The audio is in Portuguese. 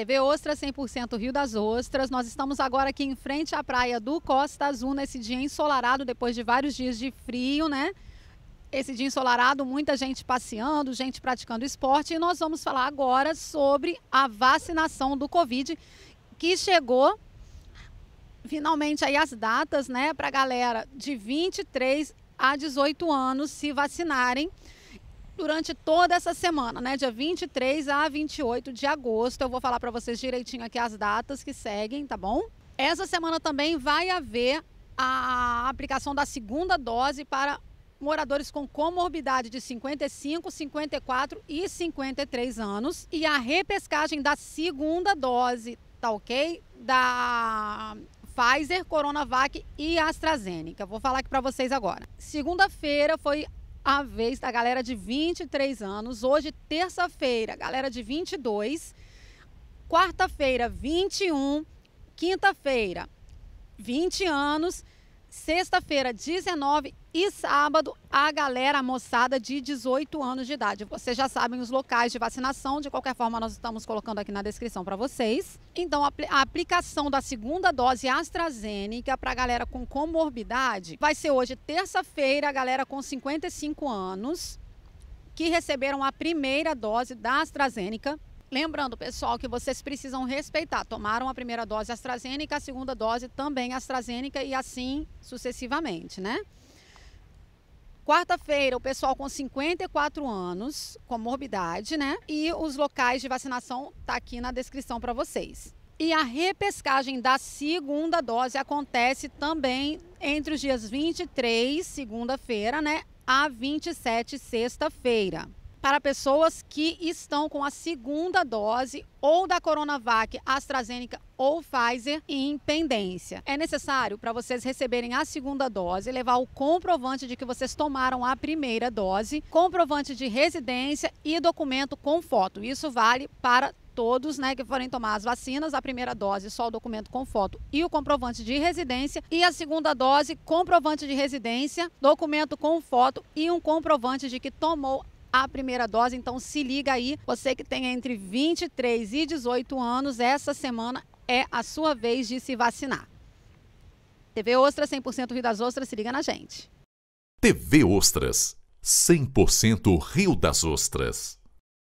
TV Ostras 100% Rio das Ostras. Nós estamos agora aqui em frente à praia do Costa Azul, nesse dia ensolarado, depois de vários dias de frio, né? Esse dia ensolarado, muita gente passeando, gente praticando esporte. E nós vamos falar agora sobre a vacinação do Covid, que chegou finalmente aí as datas, né, para a galera de 23 a 18 anos se vacinarem durante toda essa semana, né? Dia 23 a 28 de agosto. Eu vou falar para vocês direitinho aqui as datas que seguem, tá bom? Essa semana também vai haver a aplicação da segunda dose para moradores com comorbidade de 55, 54 e 53 anos e a repescagem da segunda dose, tá ok? Da Pfizer, Coronavac e AstraZeneca. Vou falar aqui para vocês agora. Segunda-feira foi a vez da galera de 23 anos. Hoje, terça-feira, galera de 22. Quarta-feira, 21. Quinta-feira, 20 anos sexta-feira, 19 e sábado, a galera, moçada de 18 anos de idade. Vocês já sabem os locais de vacinação, de qualquer forma, nós estamos colocando aqui na descrição para vocês. Então, a aplicação da segunda dose AstraZeneca para a galera com comorbidade vai ser hoje, terça-feira, a galera com 55 anos que receberam a primeira dose da AstraZeneca Lembrando, pessoal, que vocês precisam respeitar. Tomaram a primeira dose AstraZeneca, a segunda dose também AstraZeneca e assim sucessivamente, né? Quarta-feira, o pessoal com 54 anos, com morbidade, né? E os locais de vacinação tá aqui na descrição para vocês. E a repescagem da segunda dose acontece também entre os dias 23, segunda-feira, né, a 27, sexta-feira para pessoas que estão com a segunda dose ou da Coronavac, AstraZeneca ou Pfizer em pendência. É necessário para vocês receberem a segunda dose levar o comprovante de que vocês tomaram a primeira dose, comprovante de residência e documento com foto. Isso vale para todos né, que forem tomar as vacinas, a primeira dose, só o documento com foto e o comprovante de residência, e a segunda dose, comprovante de residência, documento com foto e um comprovante de que tomou a primeira dose. Então se liga aí, você que tem entre 23 e 18 anos, essa semana é a sua vez de se vacinar. TV Ostras 100% Rio das Ostras, se liga na gente. TV Ostras 100% Rio das Ostras.